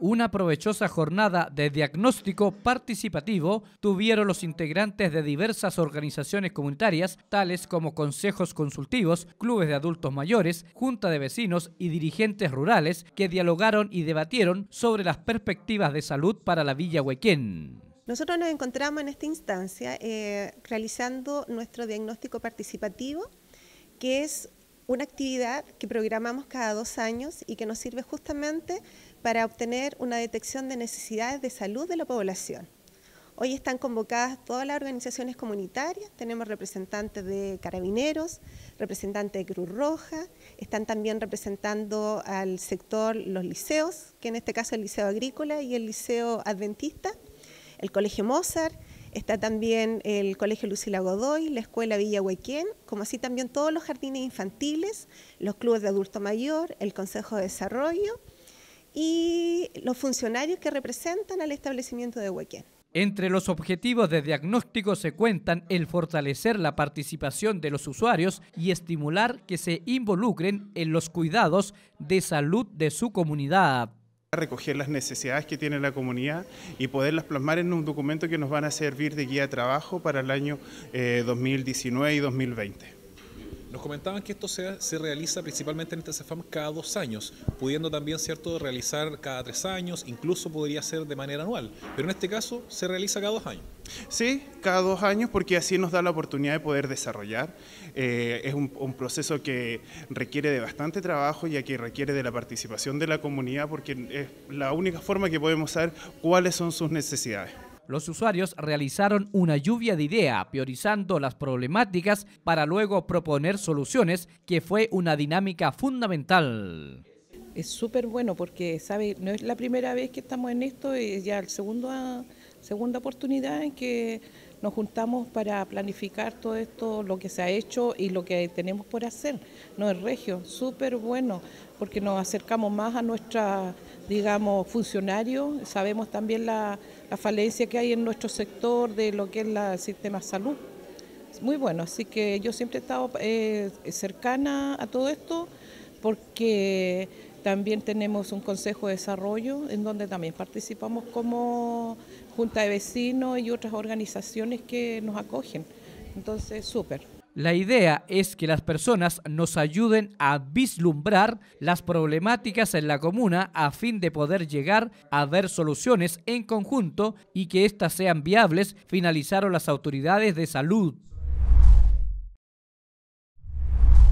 Una provechosa jornada de diagnóstico participativo tuvieron los integrantes de diversas organizaciones comunitarias, tales como consejos consultivos, clubes de adultos mayores, junta de vecinos y dirigentes rurales, que dialogaron y debatieron sobre las perspectivas de salud para la Villa Huequén. Nosotros nos encontramos en esta instancia eh, realizando nuestro diagnóstico participativo, que es una actividad que programamos cada dos años y que nos sirve justamente para obtener una detección de necesidades de salud de la población. Hoy están convocadas todas las organizaciones comunitarias, tenemos representantes de carabineros, representantes de Cruz Roja, están también representando al sector los liceos, que en este caso el Liceo Agrícola y el Liceo Adventista, el Colegio Mozart, Está también el Colegio Lucila Godoy, la Escuela Villa Huequén, como así también todos los jardines infantiles, los clubes de adulto mayor, el Consejo de Desarrollo y los funcionarios que representan al establecimiento de Huequén. Entre los objetivos de diagnóstico se cuentan el fortalecer la participación de los usuarios y estimular que se involucren en los cuidados de salud de su comunidad recoger las necesidades que tiene la comunidad y poderlas plasmar en un documento que nos van a servir de guía de trabajo para el año 2019 eh, y 2020. Nos comentaban que esto se, realiza principalmente en este CEFAM cada dos años, pudiendo también, ¿cierto?, realizar cada tres años, incluso podría ser de manera anual, pero en este caso se realiza cada dos años. Sí, cada dos años porque así nos da la oportunidad de poder desarrollar. Eh, es un, proceso que requiere de bastante trabajo ya que requiere de la participación de la comunidad porque es la única forma que podemos saber cuáles son sus necesidades los usuarios realizaron una lluvia de ideas, priorizando las problemáticas para luego proponer soluciones, que fue una dinámica fundamental. Es súper bueno porque, ¿sabe? No es la primera vez que estamos en esto, es ya la ah, segunda oportunidad en que nos juntamos para planificar todo esto, lo que se ha hecho y lo que tenemos por hacer. No es regio, súper bueno, porque nos acercamos más a nuestra, digamos, funcionarios, sabemos también la, falencia que hay en nuestro sector de lo que es el sistema salud. Es muy bueno, así que yo siempre he estado eh, cercana a todo esto porque también tenemos un Consejo de Desarrollo en donde también participamos como Junta de Vecinos y otras organizaciones que nos acogen. Entonces, súper. La idea es que las personas nos ayuden a vislumbrar las problemáticas en la comuna a fin de poder llegar a ver soluciones en conjunto y que éstas sean viables, finalizaron las autoridades de salud.